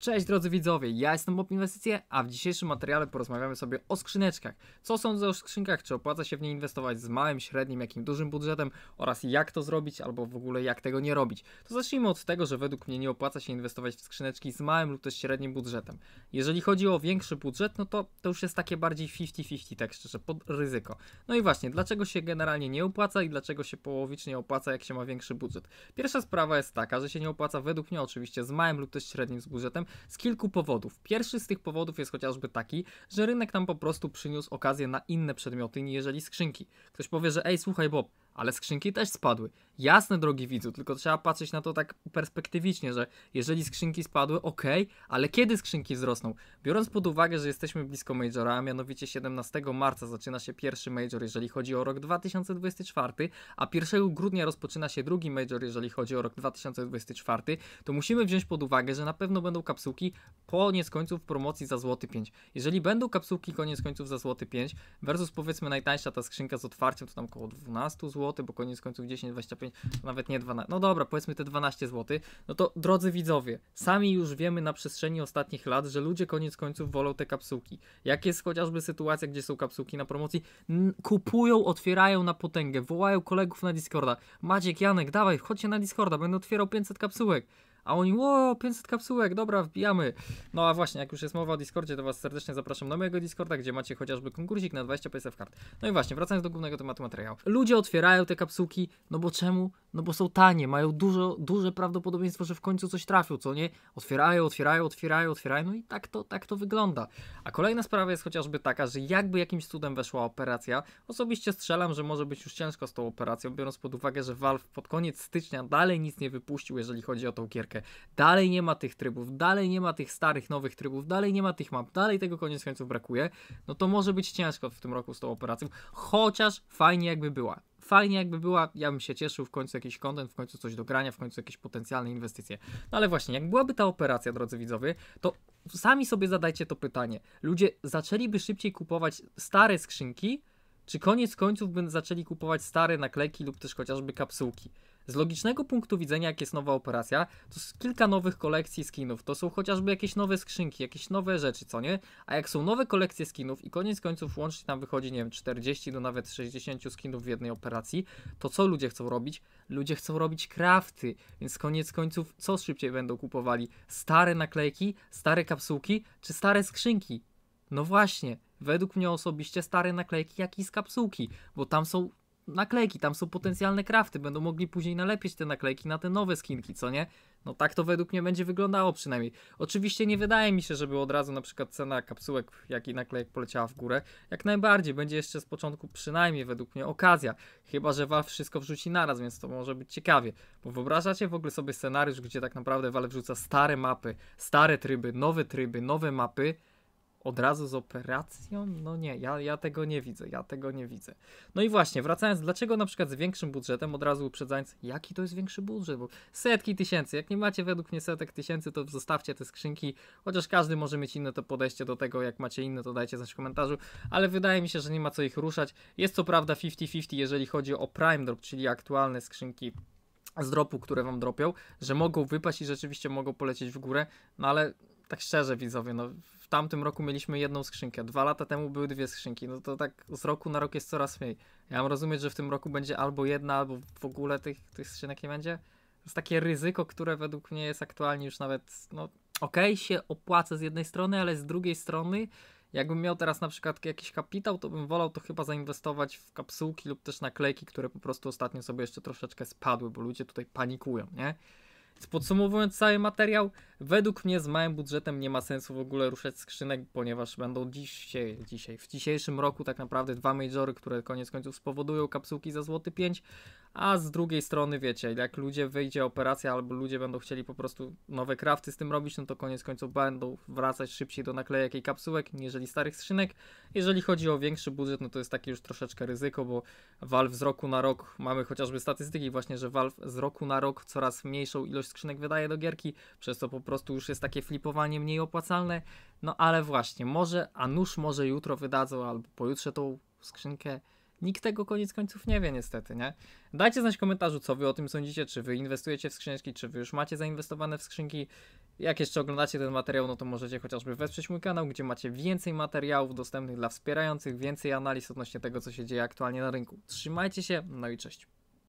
Cześć drodzy widzowie, ja jestem Bob Inwestycje, a w dzisiejszym materiale porozmawiamy sobie o skrzyneczkach. Co sądzę o skrzynkach, czy opłaca się w nie inwestować z małym, średnim, jakim dużym budżetem oraz jak to zrobić albo w ogóle jak tego nie robić. To zacznijmy od tego, że według mnie nie opłaca się inwestować w skrzyneczki z małym lub też średnim budżetem. Jeżeli chodzi o większy budżet, no to to już jest takie bardziej 50-50, tak szczerze, pod ryzyko. No i właśnie, dlaczego się generalnie nie opłaca i dlaczego się połowicznie opłaca, jak się ma większy budżet? Pierwsza sprawa jest taka, że się nie opłaca według mnie oczywiście z małym lub też średnim z budżetem, z kilku powodów. Pierwszy z tych powodów jest chociażby taki, że rynek nam po prostu przyniósł okazję na inne przedmioty niżeli skrzynki. Ktoś powie, że ej, słuchaj Bob, ale skrzynki też spadły. Jasne, drogi widzu, tylko trzeba patrzeć na to tak perspektywicznie, że jeżeli skrzynki spadły, ok, ale kiedy skrzynki wzrosną? Biorąc pod uwagę, że jesteśmy blisko majora, a mianowicie 17 marca zaczyna się pierwszy major, jeżeli chodzi o rok 2024, a 1 grudnia rozpoczyna się drugi major, jeżeli chodzi o rok 2024, to musimy wziąć pod uwagę, że na pewno będą kapsułki koniec końców promocji za złoty 5. Jeżeli będą kapsułki koniec końców za złoty 5 versus powiedzmy najtańsza ta skrzynka z otwarciem, to tam około 12 zł, bo koniec końców 10, 25, nawet nie 12, no dobra, powiedzmy te 12 zł, no to drodzy widzowie, sami już wiemy na przestrzeni ostatnich lat, że ludzie koniec końców wolą te kapsułki. Jak jest chociażby sytuacja, gdzie są kapsułki na promocji, kupują, otwierają na potęgę, wołają kolegów na Discorda, Maciek, Janek, dawaj, chodźcie na Discorda, będę otwierał 500 kapsułek. A oni, ło, 500 kapsułek, dobra, wbijamy. No a właśnie, jak już jest mowa o Discordzie, to Was serdecznie zapraszam na mojego Discorda, gdzie macie chociażby konkursik na 20 PSF kart. No i właśnie, wracając do głównego tematu materiału. Ludzie otwierają te kapsułki, no bo czemu? no bo są tanie, mają dużo, duże prawdopodobieństwo, że w końcu coś trafią, co nie? Otwierają, otwierają, otwierają, otwierają, no i tak to, tak to wygląda. A kolejna sprawa jest chociażby taka, że jakby jakimś cudem weszła operacja, osobiście strzelam, że może być już ciężko z tą operacją, biorąc pod uwagę, że Valve pod koniec stycznia dalej nic nie wypuścił, jeżeli chodzi o tą gierkę. Dalej nie ma tych trybów, dalej nie ma tych starych, nowych trybów, dalej nie ma tych map, dalej tego koniec końców brakuje, no to może być ciężko w tym roku z tą operacją, chociaż fajnie jakby była fajnie jakby była, ja bym się cieszył, w końcu jakiś kontent, w końcu coś do grania, w końcu jakieś potencjalne inwestycje. No ale właśnie, jak byłaby ta operacja, drodzy widzowie, to sami sobie zadajcie to pytanie. Ludzie zaczęliby szybciej kupować stare skrzynki, czy koniec końców by zaczęli kupować stare naklejki lub też chociażby kapsułki? Z logicznego punktu widzenia, jak jest nowa operacja, to kilka nowych kolekcji skinów, to są chociażby jakieś nowe skrzynki, jakieś nowe rzeczy, co nie? A jak są nowe kolekcje skinów i koniec końców łącznie tam wychodzi, nie wiem, 40 do nawet 60 skinów w jednej operacji, to co ludzie chcą robić? Ludzie chcą robić crafty, więc koniec końców co szybciej będą kupowali? Stare naklejki, stare kapsułki czy stare skrzynki? No właśnie, według mnie osobiście stare naklejki, jak i z kapsułki, bo tam są naklejki, tam są potencjalne krafty, będą mogli później nalepić te naklejki na te nowe skinki, co nie? No tak to według mnie będzie wyglądało przynajmniej. Oczywiście nie wydaje mi się, żeby od razu na przykład cena kapsułek, jak i naklejek poleciała w górę. Jak najbardziej, będzie jeszcze z początku przynajmniej według mnie okazja. Chyba, że Valve wszystko wrzuci naraz, więc to może być ciekawie. Bo wyobrażacie w ogóle sobie scenariusz, gdzie tak naprawdę Valve wrzuca stare mapy, stare tryby, nowe tryby, nowe mapy od razu z operacją? No nie, ja, ja tego nie widzę, ja tego nie widzę. No i właśnie, wracając, dlaczego na przykład z większym budżetem, od razu uprzedzając, jaki to jest większy budżet, bo setki tysięcy, jak nie macie według mnie setek tysięcy, to zostawcie te skrzynki, chociaż każdy może mieć inne to podejście do tego, jak macie inne, to dajcie znać w komentarzu, ale wydaje mi się, że nie ma co ich ruszać. Jest co prawda 50-50, jeżeli chodzi o Prime Drop, czyli aktualne skrzynki z dropu, które wam dropią, że mogą wypaść i rzeczywiście mogą polecieć w górę, no ale tak szczerze widzowie, no w tamtym roku mieliśmy jedną skrzynkę, dwa lata temu były dwie skrzynki, no to tak z roku na rok jest coraz mniej. Ja mam rozumieć, że w tym roku będzie albo jedna, albo w ogóle tych, tych skrzynek nie będzie. To jest takie ryzyko, które według mnie jest aktualnie już nawet, no okej, okay, się opłaca z jednej strony, ale z drugiej strony jakbym miał teraz na przykład jakiś kapitał, to bym wolał to chyba zainwestować w kapsułki lub też naklejki, które po prostu ostatnio sobie jeszcze troszeczkę spadły, bo ludzie tutaj panikują, nie? Więc podsumowując cały materiał, Według mnie z małym budżetem nie ma sensu w ogóle ruszać skrzynek, ponieważ będą dzisiaj, dzisiaj w dzisiejszym roku tak naprawdę dwa majory, które koniec końców spowodują kapsułki za złoty 5, a z drugiej strony wiecie, jak ludzie wyjdzie operacja albo ludzie będą chcieli po prostu nowe krafty z tym robić, no to koniec końców będą wracać szybciej do naklejek i kapsułek, niżeli starych skrzynek. Jeżeli chodzi o większy budżet, no to jest takie już troszeczkę ryzyko, bo Valve z roku na rok, mamy chociażby statystyki właśnie, że Valve z roku na rok coraz mniejszą ilość skrzynek wydaje do gierki, przez co po prostu już jest takie flipowanie mniej opłacalne. No ale właśnie, może, a nuż może jutro wydadzą albo pojutrze tą skrzynkę. Nikt tego koniec końców nie wie niestety, nie? Dajcie znać w komentarzu, co wy o tym sądzicie, czy wy inwestujecie w skrzynki, czy wy już macie zainwestowane w skrzynki. Jak jeszcze oglądacie ten materiał, no to możecie chociażby wesprzeć mój kanał, gdzie macie więcej materiałów dostępnych dla wspierających, więcej analiz odnośnie tego, co się dzieje aktualnie na rynku. Trzymajcie się, no i cześć.